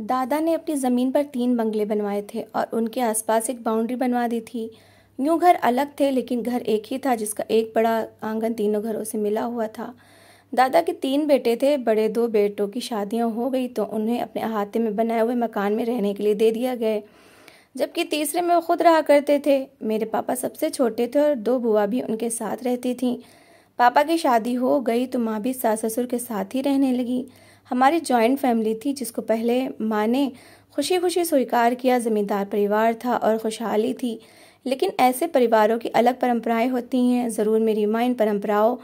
दादा ने अपनी ज़मीन पर तीन बंगले बनवाए थे और उनके आसपास एक बाउंड्री बनवा दी थी यूँ घर अलग थे लेकिन घर एक ही था जिसका एक बड़ा आंगन तीनों घरों से मिला हुआ था दादा के तीन बेटे थे बड़े दो बेटों की शादियां हो गई तो उन्हें अपने अहाते में बनाए हुए मकान में रहने के लिए दे दिया गया जबकि तीसरे में वो खुद रहा करते थे मेरे पापा सबसे छोटे थे और दो बुआ भी उनके साथ रहती थीं पापा की शादी हो गई तो माँ भी सास ससुर के साथ ही रहने लगी हमारी जॉइंट फैमिली थी जिसको पहले माँ ने खुशी खुशी स्वीकार किया ज़मींदार परिवार था और खुशहाली थी लेकिन ऐसे परिवारों की अलग परंपराएं होती हैं ज़रूर मेरी माँ इन परम्पराओं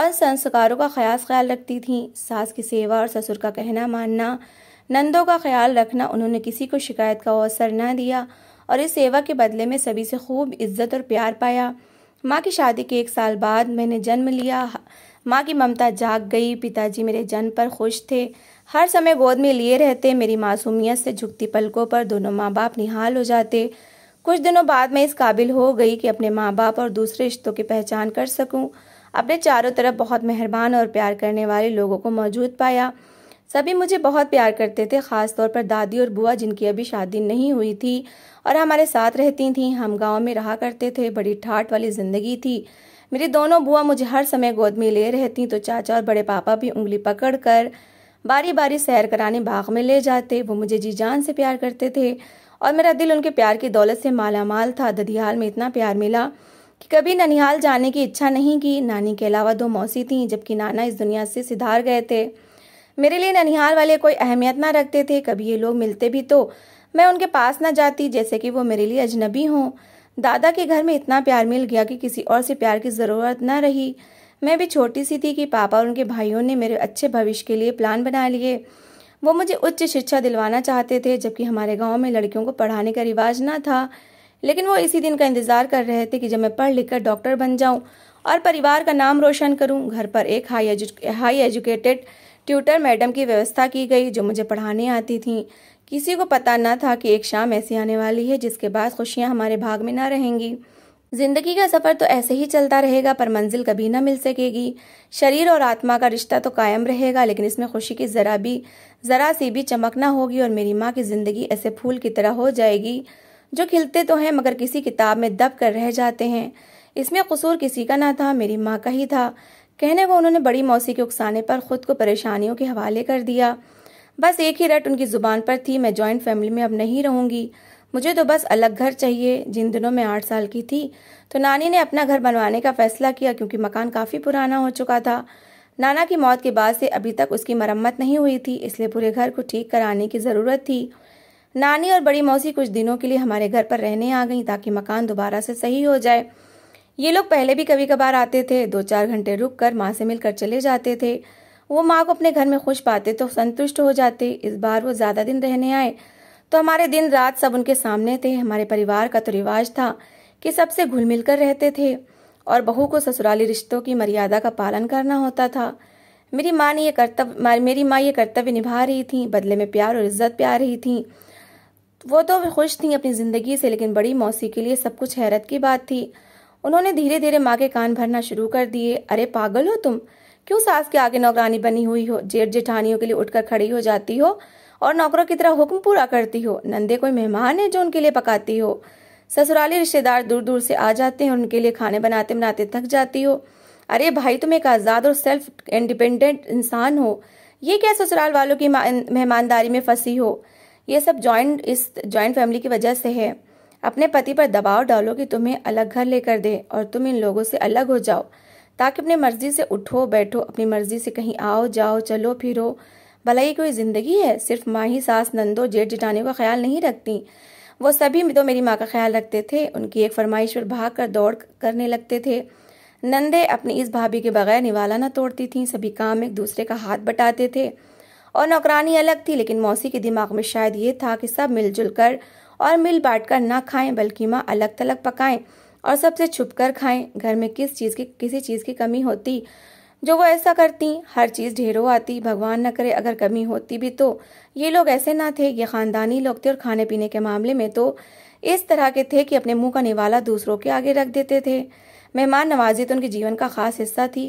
और संस्कारों का ख़्यास ख्याल रखती थीं सास की सेवा और ससुर का कहना मानना नंदों का ख्याल रखना उन्होंने किसी को शिकायत का अवसर न दिया और इस सेवा के बदले में सभी से खूब इज्जत और प्यार पाया माँ की शादी के एक साल बाद मैंने जन्म लिया माँ की ममता जाग गई पिताजी मेरे जन्म पर खुश थे हर समय गोद में लिए रहते मेरी मासूमियत से झुकती पलकों पर दोनों माँ बाप निहाल हो जाते कुछ दिनों बाद मैं इस काबिल हो गई कि अपने माँ बाप और दूसरे रिश्तों की पहचान कर सकूं। अपने चारों तरफ बहुत मेहरबान और प्यार करने वाले लोगों को मौजूद पाया सभी मुझे बहुत प्यार करते थे ख़ास तौर पर दादी और बुआ जिनकी अभी शादी नहीं हुई थी और हमारे साथ रहती थीं हम गांव में रहा करते थे बड़ी ठाट वाली ज़िंदगी थी मेरी दोनों बुआ मुझे हर समय गोद में ले रहती तो चाचा और बड़े पापा भी उंगली पकड़कर बारी बारी सैर कराने बाग में ले जाते वो मुझे जी जान से प्यार करते थे और मेरा दिल उनके प्यार की दौलत से माला माल था ददियाल में इतना प्यार मिला कि कभी ननिहाल जाने की इच्छा नहीं की नानी के अलावा दो मौसी थीं जबकि नाना इस दुनिया से सिधार गए थे मेरे लिए ननिहाल वाले कोई अहमियत ना रखते थे कभी ये लोग मिलते भी तो मैं उनके पास ना जाती जैसे कि वो मेरे लिए अजनबी हों दादा के घर में इतना प्यार मिल गया कि किसी और से प्यार की ज़रूरत न रही मैं भी छोटी सी थी कि पापा और उनके भाइयों ने मेरे अच्छे भविष्य के लिए प्लान बना लिए वो मुझे उच्च शिक्षा दिलवाना चाहते थे जबकि हमारे गांव में लड़कियों को पढ़ाने का रिवाज ना था लेकिन वो इसी दिन का इंतज़ार कर रहे थे कि जब मैं पढ़ लिख कर डॉक्टर बन जाऊँ और परिवार का नाम रोशन करूँ घर पर एक high edu, high educated tutor madam की व्यवस्था की गई जो मुझे पढ़ाने आती थी किसी को पता ना था कि एक शाम ऐसी आने वाली है जिसके बाद खुशियाँ हमारे भाग में ना रहेंगी जिंदगी का सफर तो ऐसे ही चलता रहेगा पर मंजिल कभी ना मिल सकेगी शरीर और आत्मा का रिश्ता तो कायम रहेगा लेकिन इसमें खुशी की जरा भी जरा सी भी चमक ना होगी और मेरी माँ की जिंदगी ऐसे फूल की तरह हो जाएगी जो खिलते तो हैं मगर किसी किताब में दब कर रह जाते हैं इसमें कसूर किसी का ना था मेरी माँ का ही था कहने को उन्होंने बड़ी मौसी के उकसाने पर खुद को परेशानियों के हवाले कर दिया बस एक ही रट उनकी जुबान पर थी मैं ज्वाइंट फैमिली में अब नहीं रहूंगी मुझे तो बस अलग घर चाहिए जिन दिनों में आठ साल की थी तो नानी ने अपना घर बनवाने का फैसला किया क्योंकि मकान काफ़ी पुराना हो चुका था नाना की मौत के बाद से अभी तक उसकी मरम्मत नहीं हुई थी इसलिए पूरे घर को ठीक कराने की ज़रूरत थी नानी और बड़ी मौसी कुछ दिनों के लिए हमारे घर पर रहने आ गई ताकि मकान दोबारा से सही हो जाए ये लोग पहले भी कभी कभार आते थे दो चार घंटे रुक कर माँ से मिलकर चले जाते थे वो माँ को अपने घर में खुश पाते तो संतुष्ट हो जाते इस बार वो ज्यादा दिन रहने आए तो हमारे दिन रात सब उनके सामने थे हमारे परिवार का तो रिवाज था कि सबसे घुल मिल कर रहते थे और बहू को ससुराली रिश्तों की मर्यादा का पालन करना होता था मेरी माँ ने ये कर्तव्य मेरी माँ ये कर्तव्य निभा रही थी बदले में प्यार और इज्जत प्यार रही थी वो तो खुश थी अपनी जिंदगी से लेकिन बड़ी मौसी के लिए सब कुछ हैरत की बात थी उन्होंने धीरे धीरे माँ के कान भरना शुरू कर दिए अरे पागल हो तुम क्यों सास के आगे नौकरानी बनी हुई हो जेठ जेठानियों के लिए उठकर खड़ी हो जाती हो और नौकरों की तरह हुक्म पूरा करती हो नंदे कोई मेहमान है जो उनके लिए पकाती हो ससुराली रिश्तेदार दूर दूर से आ जाते हैं उनके लिए खाने बनाते बनाते थक जाती हो अरे भाई तुम एक आज़ाद और सेल्फ इंडिपेंडेंट इंसान हो ये क्या ससुराल वालों की मेहमानदारी में फंसी हो ये सब ज्वाइंट इस ज्वाइंट फैमिली की वजह से है अपने पति पर दबाव डालो कि तुम्हें अलग घर लेकर दे और तुम इन लोगों से अलग हो जाओ ताकि अपनी मर्जी से उठो बैठो अपनी मर्जी से कहीं आओ जाओ चलो फिरो भला ये कोई ज़िंदगी है सिर्फ माँ ही सास नंदो जेठ जिटाने का ख्याल नहीं रखती वो सभी तो मेरी माँ का ख्याल रखते थे उनकी एक फरमाइश पर भाग कर दौड़ करने लगते थे नंदे अपनी इस भाभी के बगैर निवाला न तोड़ती थी सभी काम एक दूसरे का हाथ बटाते थे और नौकरानी अलग थी लेकिन मौसी के दिमाग में शायद ये था कि सब मिलजुल कर और मिल बांट कर ना खाएं बल्कि माँ अलग तलग पकाएं और सबसे छुप कर खाएं घर में किस चीज़ की किसी चीज़ की कमी होती जो वो ऐसा करती हर चीज़ ढेरों आती भगवान न करे अगर कमी होती भी तो ये लोग ऐसे ना थे ये ख़ानदानी लोग थे और खाने पीने के मामले में तो इस तरह के थे कि अपने मुंह का निवाला दूसरों के आगे रख देते थे मेहमान नवाजी तो उनके जीवन का खास हिस्सा थी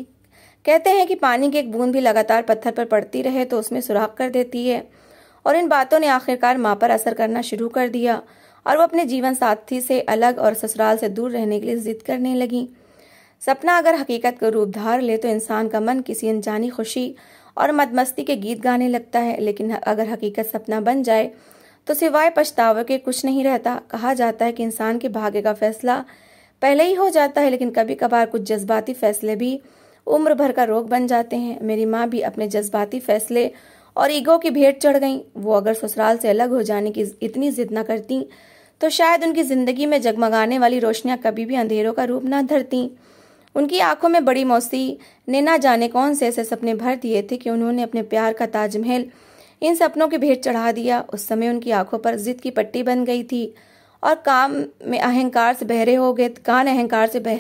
कहते हैं कि पानी की एक बूंद भी लगातार पत्थर पर पड़ती रहे तो उसमें सुराख कर देती है और इन बातों ने आखिरकार माँ पर असर करना शुरू कर दिया और वो अपने जीवन साथी से अलग और ससुराल से दूर रहने के लिए जिद करने लगी सपना अगर हकीकत का रूप धार ले तो इंसान का मन किसी अनजानी खुशी और मदमस्ती के गीत गाने लगता है लेकिन अगर हकीकत सपना बन जाए तो सिवाय पछतावे के कुछ नहीं रहता कहा जाता है कि इंसान के भाग्य का फैसला पहले ही हो जाता है लेकिन कभी कभार कुछ जज्बाती फैसले भी उम्र भर का रोग बन जाते हैं मेरी माँ भी अपने जज्बाती फैसले और ईगो की भेंट चढ़ गई वो अगर ससुराल से अलग हो जाने की इतनी जिद ना करती तो शायद उनकी ज़िंदगी में जगमगाने वाली रोशनियाँ कभी भी अंधेरों का रूप ना धरतीं उनकी आंखों में बड़ी मौसी ने ना जाने कौन से ऐसे सपने भर दिए थे कि उन्होंने अपने प्यार का ताजमहल इन सपनों के भेंट चढ़ा दिया उस समय उनकी आंखों पर जिद की पट्टी बन गई थी और काम में अहंकार से बहरे हो गए कान अहंकार से बह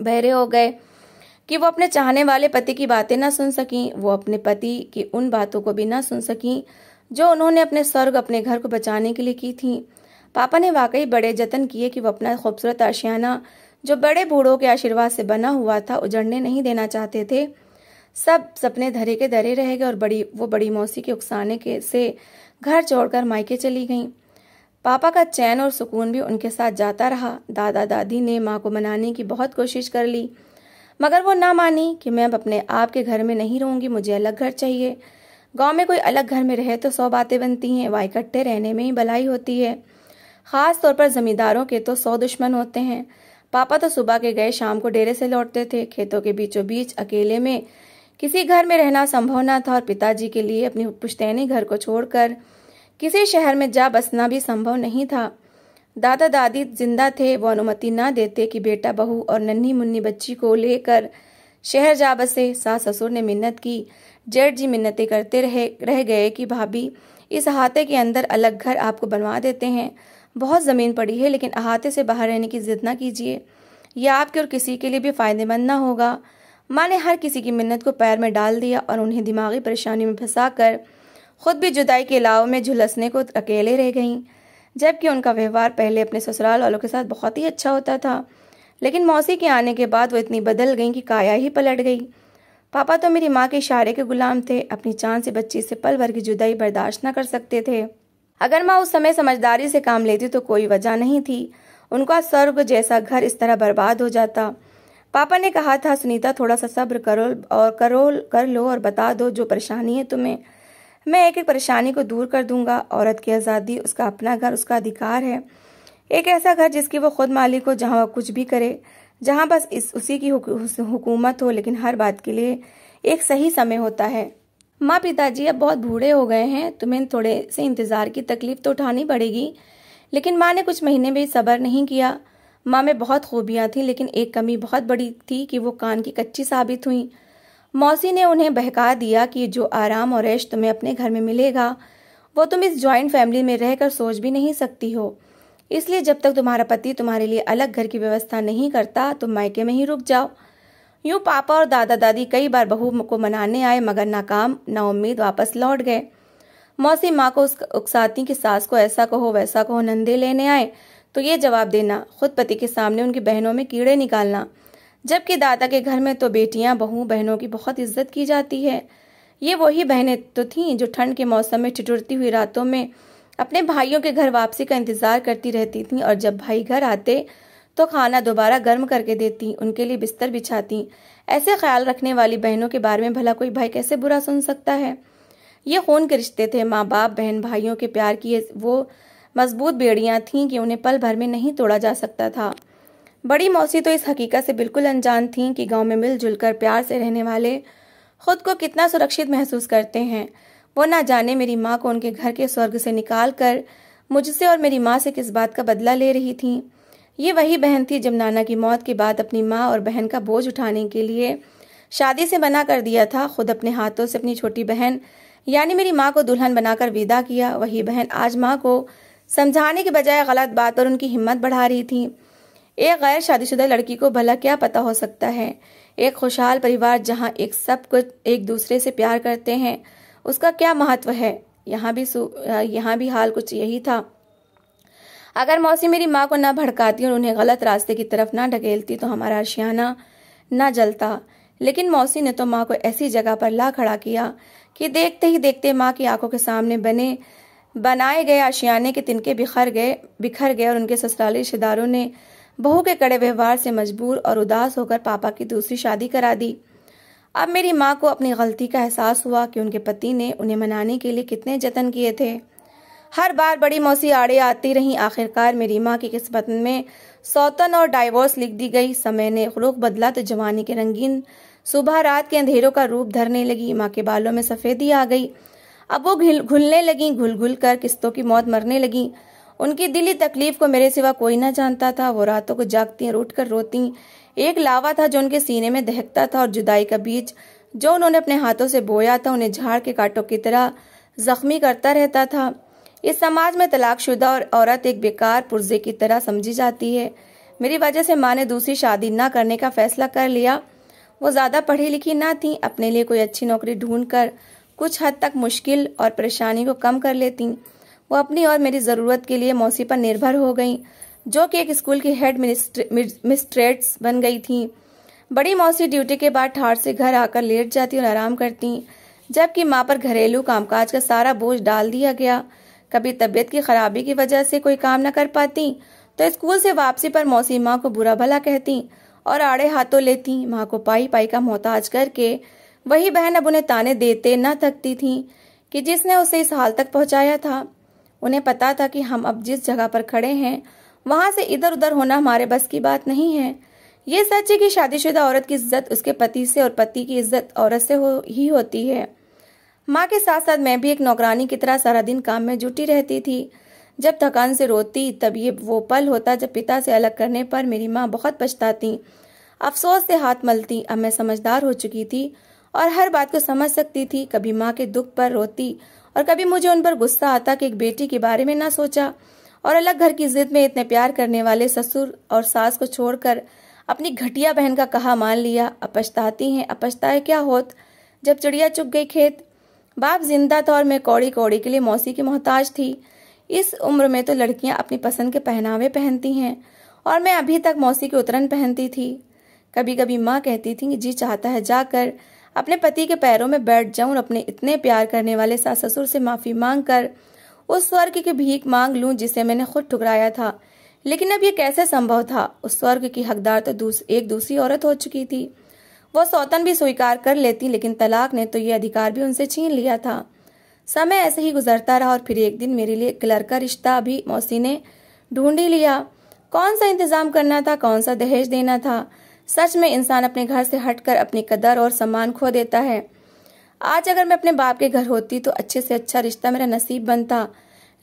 बहरे हो गए कि वो अपने चाहने वाले पति की बातें ना सुन सकें वो अपने पति की उन बातों को भी ना सुन सकें जो उन्होंने अपने स्वर्ग अपने घर को बचाने के लिए की थी पापा ने वाकई बड़े जतन किए कि वह अपना खूबसूरत आशियाना जो बड़े बूढ़ों के आशीर्वाद से बना हुआ था उजड़ने नहीं देना चाहते थे सब सपने धरे के धरे रह गए और बड़ी वो बड़ी मौसी के उकसाने के से घर छोड़कर मायके चली गईं पापा का चैन और सुकून भी उनके साथ जाता रहा दादा दादी ने माँ को मनाने की बहुत कोशिश कर ली मगर वो ना मानी कि मैं अब अपने आप के घर में नहीं रहूंगी मुझे अलग घर चाहिए गांव में कोई अलग घर में रहे तो सौ बातें बनती हैं वह इकट्ठे रहने में ही भलाई होती है ख़ास तौर पर ज़मींदारों के तो सौ दुश्मन होते हैं पापा तो सुबह के गए शाम को डेरे से लौटते थे खेतों के बीचों बीच अकेले में किसी घर में रहना संभव न था और पिताजी के लिए अपनी पुश्तैनी घर को छोड़कर किसी शहर में जा बसना भी संभव नहीं था दादा दादी जिंदा थे वो अनुमति ना देते कि बेटा बहू और नन्ही मुन्नी बच्ची को लेकर शहर जा बसे सास ससुर ने मिन्नत की जेठ जी मिन्नतें करते रहे रह गए कि भाभी इस अहाते के अंदर अलग घर आपको बनवा देते हैं बहुत ज़मीन पड़ी है लेकिन अहाते से बाहर रहने की जिद ना कीजिए यह आपके और किसी के लिए भी फ़ायदेमंद ना होगा माँ ने हर किसी की मिन्नत को पैर में डाल दिया और उन्हें दिमागी परेशानी में फंसा कर खुद भी जुदाई के लाव में झुलसने को अकेले रह गईं जबकि उनका व्यवहार पहले अपने ससुराल वालों के साथ बहुत ही अच्छा होता था लेकिन मौसी के आने के बाद वो इतनी बदल गई कि काया ही पलट गई पापा तो मेरी माँ के इशारे के गुलाम थे अपनी चांद से बच्ची से पल भर की जुदाई बर्दाश्त न कर सकते थे अगर माँ उस समय समझदारी से काम लेती तो कोई वजह नहीं थी उनका स्वर्ग जैसा घर इस तरह बर्बाद हो जाता पापा ने कहा था सुनीता थोड़ा सा सब्र करो और करो कर लो और बता दो जो परेशानी है तुम्हें मैं एक एक परेशानी को दूर कर दूंगा औरत की आज़ादी उसका अपना घर उसका अधिकार है एक ऐसा घर जिसकी वो खुद मालिक हो जहाँ वह कुछ भी करे जहाँ बस इस उसी की हुकूमत हो लेकिन हर बात के लिए एक सही समय होता है माँ पिताजी अब बहुत बूढ़े हो गए हैं तुम्हें थोड़े से इंतज़ार की तकलीफ तो उठानी पड़ेगी लेकिन माँ ने कुछ महीने भी सब्र नहीं किया माँ में बहुत खूबियाँ थीं लेकिन एक कमी बहुत बड़ी थी कि वो कान की कच्ची साबित हुई मौसी ने उन्हें बहका दिया कि जो आराम और ऐश तुम्हें अपने घर में मिलेगा वो तुम इस जॉइंट फैमिली में रहकर सोच भी नहीं सकती हो इसलिए जब तक तुम्हारा पति तुम्हारे लिए अलग घर की व्यवस्था नहीं करता तुम मायके में ही रुक जाओ यूं पापा और दादा दादी कई बार बहू को मनाने आए मगर नाकाम ना उम्मीद वापस लौट गए मौसी माँ को उकसाती कि सास को ऐसा कहो वैसा कहो नंदे लेने आए तो ये जवाब देना खुद पति के सामने उनकी बहनों में कीड़े निकालना जबकि दादा के घर में तो बेटियां बहू बहनों की बहुत इज्जत की जाती है ये वही बहनें तो थीं जो ठंड के मौसम में ठिठुरती हुई रातों में अपने भाइयों के घर वापसी का इंतजार करती रहती थीं और जब भाई घर आते तो खाना दोबारा गर्म करके देती उनके लिए बिस्तर बिछाती ऐसे ख्याल रखने वाली बहनों के बारे में भला कोई भाई कैसे बुरा सुन सकता है ये खून के रिश्ते थे माँ बाप बहन भाइयों के प्यार की वो मजबूत बेड़ियाँ थीं कि उन्हें पल भर में नहीं तोड़ा जा सकता था बड़ी मौसी तो इस हकीकत से बिल्कुल अनजान थीं कि गांव में मिलजुल कर प्यार से रहने वाले खुद को कितना सुरक्षित महसूस करते हैं वो ना जाने मेरी माँ को उनके घर के स्वर्ग से निकाल कर मुझसे और मेरी माँ से किस बात का बदला ले रही थी ये वही बहन थी जब नाना की मौत के बाद अपनी माँ और बहन का बोझ उठाने के लिए शादी से मना कर दिया था खुद अपने हाथों से अपनी छोटी बहन यानी मेरी माँ को दुल्हन बनाकर विदा किया वही बहन आज माँ को समझाने के बजाय गलत बात और उनकी हिम्मत बढ़ा रही थी एक गैर शादीशुदा लड़की को भला क्या पता हो सकता है एक खुशहाल परिवार जहाँ एक सब कुछ एक दूसरे से प्यार करते हैं उसका क्या महत्व है यहाँ भी यहाँ भी हाल कुछ यही था अगर मौसी मेरी माँ को ना भड़काती और उन्हें गलत रास्ते की तरफ ना ढकेलती तो हमारा आशियाना ना जलता लेकिन मौसी ने तो माँ को ऐसी जगह पर ला खड़ा किया कि देखते ही देखते माँ की आंखों के सामने बने बनाए गए आशियाने के तिनके बिखर गए बिखर गए और उनके ससुराली रिश्तेदारों ने बहू के कड़े व्यवहार से मजबूर और उदास होकर पापा की दूसरी शादी करा दी अब मेरी माँ को अपनी गलती का एहसास हुआ कि उनके पति ने उन्हें मनाने के लिए कितने जतन किए थे हर बार बड़ी मौसी आड़े आती रहीं आखिरकार मेरी माँ की किस्मत में सौतन और डाइवोर्स लिख दी गई समय ने रुख बदला तो जवानी के रंगीन सुबह रात के अंधेरों का रूप धरने लगी माँ के बालों में सफ़ेदी आ गई अब वो घुलने लगी घुल घुल कर किस्तों की मौत मरने लगी उनकी दिली तकलीफ को मेरे सिवा कोई ना जानता था वो रातों को जागती रूट कर रोती एक लावा था जो उनके सीने में दहकता था और जुदाई का बीज जो उन्होंने अपने हाथों से बोया था उन्हें झाड़ के कांटों की तरह जख्मी करता रहता था इस समाज में तलाकशुदा और औरत एक बेकार पुर्जे की तरह समझी जाती है मेरी वजह से माँ ने दूसरी शादी ना करने का फैसला कर लिया वो ज़्यादा पढ़ी लिखी ना थी अपने लिए कोई अच्छी नौकरी ढूंढ कर कुछ हद तक मुश्किल और परेशानी को कम कर लेती वो अपनी और मेरी ज़रूरत के लिए मौसी पर निर्भर हो गई जो कि एक स्कूल की हेड मिस्ट्रेट्स बन गई थी बड़ी मौसी ड्यूटी के बाद ठाठ से घर आकर लेट जाती और आराम करती जबकि माँ पर घरेलू कामकाज का सारा बोझ डाल दिया गया कभी तबीयत की खराबी की वजह से कोई काम न कर पाती तो स्कूल से वापसी पर मौसी माँ को बुरा भला कहती और आड़े हाथों लेती माँ को पाई पाई का मोहताज करके वही बहन अब उन्हें ताने देते न थकती थी कि जिसने उसे इस हाल तक पहुंचाया था उन्हें पता था कि हम अब जिस जगह पर खड़े हैं वहां से इधर उधर होना हमारे बस की बात नहीं है ये सच है कि शादीशुदा औरत की इज्जत उसके पति से और पति की इज्जत औरत से हो ही होती है माँ के साथ साथ मैं भी एक नौकरानी की तरह सारा दिन काम में जुटी रहती थी जब थकान से रोती तब ये वो पल होता जब पिता से अलग करने पर मेरी माँ बहुत पछताती अफसोस से हाथ मलती अब मैं समझदार हो चुकी थी और हर बात को समझ सकती थी कभी माँ के दुख पर रोती और कभी मुझे उन पर गुस्सा आता कि एक बेटी के बारे में ना सोचा और अलग घर की जिद में इतने प्यार करने वाले ससुर और सास को छोड़कर अपनी घटिया बहन का कहा मान लिया अपछताती हैं अपछताए क्या होत जब चिड़िया चुग गई खेत बाप जिंदा था और मैं कौड़ी कौड़ी के लिए मौसी की मोहताज थी इस उम्र में तो लड़कियां अपनी पसंद के पहनावे पहनती हैं और मैं अभी तक मौसी की उतरन पहनती थी कभी कभी माँ कहती थी कि जी चाहता है जाकर अपने पति के पैरों में बैठ जाऊं और अपने इतने प्यार करने वाले सास ससुर से माफी मांग कर उस स्वर्ग की भीख मांग लूं जिसे मैंने खुद ठुकराया था लेकिन अब ये कैसे संभव था उस स्वर्ग की हकदार तो दूस, एक दूसरी औरत हो चुकी थी वो सौतन भी स्वीकार कर लेती लेकिन तलाक ने तो ये अधिकार भी उनसे छीन लिया था समय ऐसे ही गुजरता रहा और फिर एक दिन मेरे लिए क्लर का रिश्ता भी मौसी ने ढूंढ ही लिया कौन सा इंतजाम करना था कौन सा दहेज देना था सच में इंसान अपने घर से हटकर अपनी कदर और सम्मान खो देता है आज अगर मैं अपने बाप के घर होती तो अच्छे से अच्छा रिश्ता मेरा नसीब बनता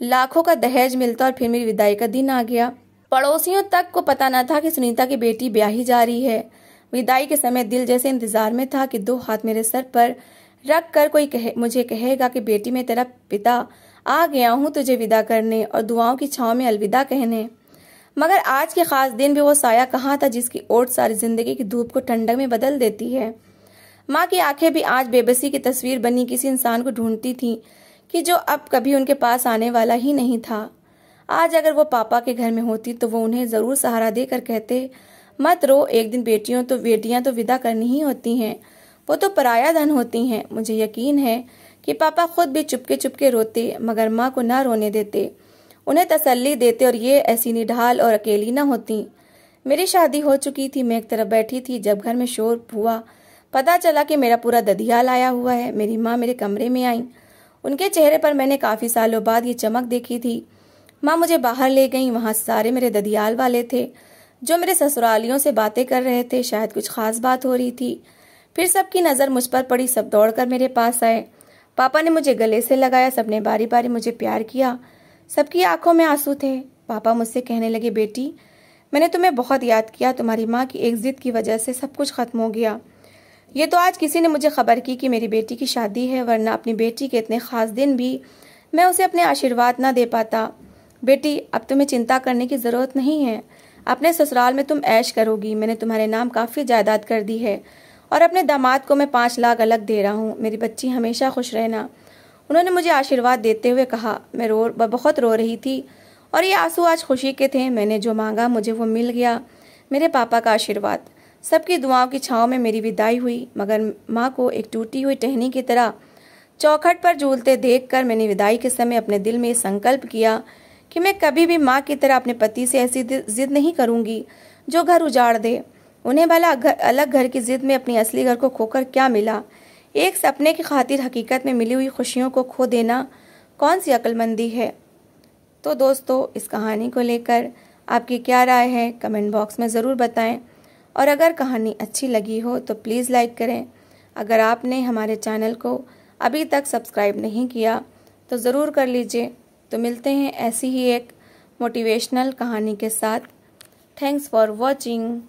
लाखों का दहेज मिलता और फिर मेरी विदाई का दिन आ गया पड़ोसियों तक को पता न था कि सुनीता की बेटी ब्याही जा रही है विदाई के समय दिल जैसे इंतजार में था कि दो हाथ मेरे सर पर रख कर कोई कहे मुझे कहेगा कि बेटी मैं तेरा पिता आ गया हूँ तुझे विदा करने और दुआओं की छाव में अलविदा कहने मगर आज के खास दिन भी वो साया कहाँ था जिसकी ओट सारी जिंदगी की धूप को ठंडक में बदल देती है माँ की आंखें भी आज बेबसी की तस्वीर बनी किसी इंसान को ढूंढती थी कि जो अब कभी उनके पास आने वाला ही नहीं था आज अगर वो पापा के घर में होती तो वो उन्हें जरूर सहारा देकर कहते मत रो एक दिन बेटियों तो बेटियां तो विदा करनी ही होती हैं वो तो पराया धन होती हैं मुझे यकीन है कि पापा खुद भी चुपके चुपके रोते मगर माँ को ना रोने देते उन्हें तसल्ली देते और ये ऐसी निढाल और अकेली ना होती मेरी शादी हो चुकी थी मैं एक तरफ बैठी थी जब घर में शोर हुआ पता चला कि मेरा पूरा ददियाल आया हुआ है मेरी माँ मेरे कमरे में आई उनके चेहरे पर मैंने काफ़ी सालों बाद ये चमक देखी थी माँ मुझे बाहर ले गई वहाँ सारे मेरे ददियाल वाले थे जो मेरे ससुरालियों से बातें कर रहे थे शायद कुछ खास बात हो रही थी फिर सबकी नज़र मुझ पर पड़ी सब दौड़कर मेरे पास आए पापा ने मुझे गले से लगाया सबने बारी बारी मुझे प्यार किया सबकी आंखों में आंसू थे पापा मुझसे कहने लगे बेटी मैंने तुम्हें बहुत याद किया तुम्हारी माँ की एक जिद की वजह से सब कुछ खत्म हो गया ये तो आज किसी ने मुझे खबर की कि मेरी बेटी की शादी है वरना अपनी बेटी के इतने खास दिन भी मैं उसे अपने आशीर्वाद ना दे पाता बेटी अब तुम्हें चिंता करने की ज़रूरत नहीं है अपने ससुराल में तुम ऐश करोगी मैंने तुम्हारे नाम काफ़ी जायदाद कर दी है और अपने दामाद को मैं पाँच लाख अलग दे रहा हूँ मेरी बच्ची हमेशा खुश रहना उन्होंने मुझे आशीर्वाद देते हुए कहा मैं रो बहुत रो रही थी और ये आंसू आज खुशी के थे मैंने जो मांगा मुझे वो मिल गया मेरे पापा का आशीर्वाद सबकी दुआओं की छाँव में मेरी विदाई हुई मगर माँ को एक टूटी हुई टहनी की तरह चौखट पर झूलते देख कर मैंने विदाई के समय अपने दिल में संकल्प किया कि मैं कभी भी माँ की तरह अपने पति से ऐसी जिद नहीं करूँगी जो घर उजाड़ दे उन्हें भला घर अलग घर की जिद में अपने असली घर को खोकर क्या मिला एक सपने की खातिर हकीकत में मिली हुई खुशियों को खो देना कौन सी अक्लमंदी है तो दोस्तों इस कहानी को लेकर आपकी क्या राय है कमेंट बॉक्स में ज़रूर बताएं और अगर कहानी अच्छी लगी हो तो प्लीज़ लाइक करें अगर आपने हमारे चैनल को अभी तक सब्सक्राइब नहीं किया तो ज़रूर कर लीजिए तो मिलते हैं ऐसी ही एक मोटिवेशनल कहानी के साथ थैंक्स फॉर वॉचिंग